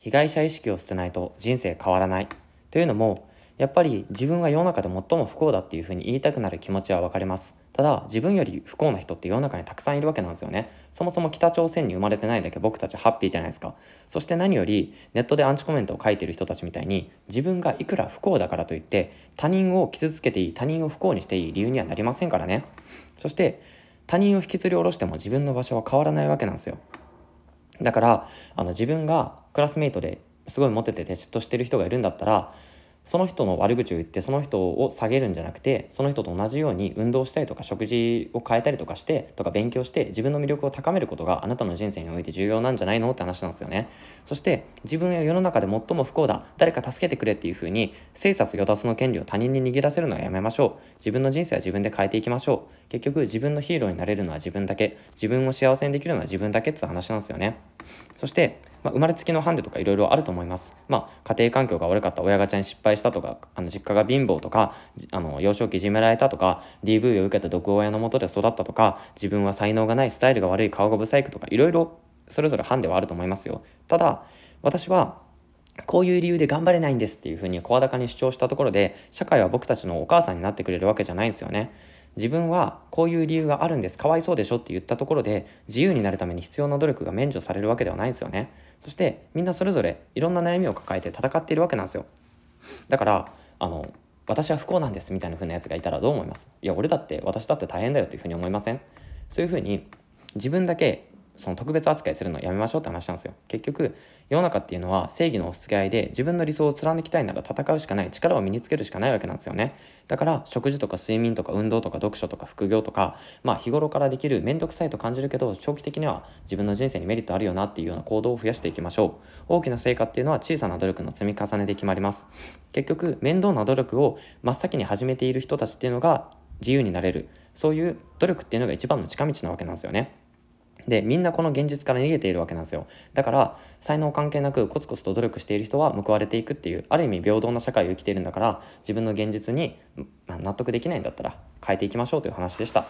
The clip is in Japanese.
被害者意識を捨てないと人生変わらないというのもやっぱり自分が世の中で最も不幸だっていうふうに言いたくなる気持ちは分かりますただ自分より不幸な人って世の中にたくさんいるわけなんですよねそもそも北朝鮮に生まれてないだけ僕たちハッピーじゃないですかそして何よりネットでアンチコメントを書いてる人たちみたいに自分がいくら不幸だからといって他人を傷つけていい他人を不幸にしていい理由にはなりませんからねそして他人を引きずり下ろしても自分の場所は変わらないわけなんですよだからあの自分がクラスメートですごいモテてテストしてる人がいるんだったらその人の悪口を言ってその人を下げるんじゃなくてその人と同じように運動したりとか食事を変えたりとかしてとか勉強して自分の魅力を高めることがあなたの人生において重要なんじゃないのって話なんですよねそして自分や世の中で最も不幸だ誰か助けてくれっていうふうに生殺与奪の権利を他人に握らせるのはやめましょう自分の人生は自分で変えていきましょう結局自分のヒーローになれるのは自分だけ自分を幸せにできるのは自分だけって話なんですよねそしてまあ、生まれつきのハンデとかいろいろあると思います。まあ、家庭環境が悪かった親ガチャに失敗したとか、あの実家が貧乏とか、あの幼少期いじめられたとか、DV を受けた毒親のもとで育ったとか、自分は才能がない、スタイルが悪い、顔がサイクとか、いろいろそれぞれハンデはあると思いますよ。ただ、私は、こういう理由で頑張れないんですっていうふうに声高に主張したところで、社会は僕たちのお母さんになってくれるわけじゃないんですよね。自分はこういう理由があるんですかわいそうでしょって言ったところで自由になるために必要な努力が免除されるわけではないんですよねそしてみんなそれぞれいろんな悩みを抱えて戦っているわけなんですよだからあの私は不幸なんですみたいな風なやつがいたらどう思いますいや俺だって私だって大変だよっていう風に思いませんそういう風に自分だけその特別扱いするのやめましょうって話なんですよ。結局、世の中っていうのは正義の押し付け合いで自分の理想を貫きたいなら戦うしかない、力を身につけるしかないわけなんですよね。だから食事とか睡眠とか運動とか読書とか副業とか、まあ日頃からできるめんどくさいと感じるけど、長期的には自分の人生にメリットあるよなっていうような行動を増やしていきましょう。大きな成果っていうのは小さな努力の積み重ねで決まります。結局、面倒な努力を真っ先に始めている人たちっていうのが自由になれる。そういう努力っていうのが一番の近道なわけなんですよね。で、みんなこの現実から逃げているわけなんですよ。だから、才能関係なくコツコツと努力している人は報われていくっていう、ある意味平等な社会を生きているんだから、自分の現実に納得できないんだったら変えていきましょうという話でした。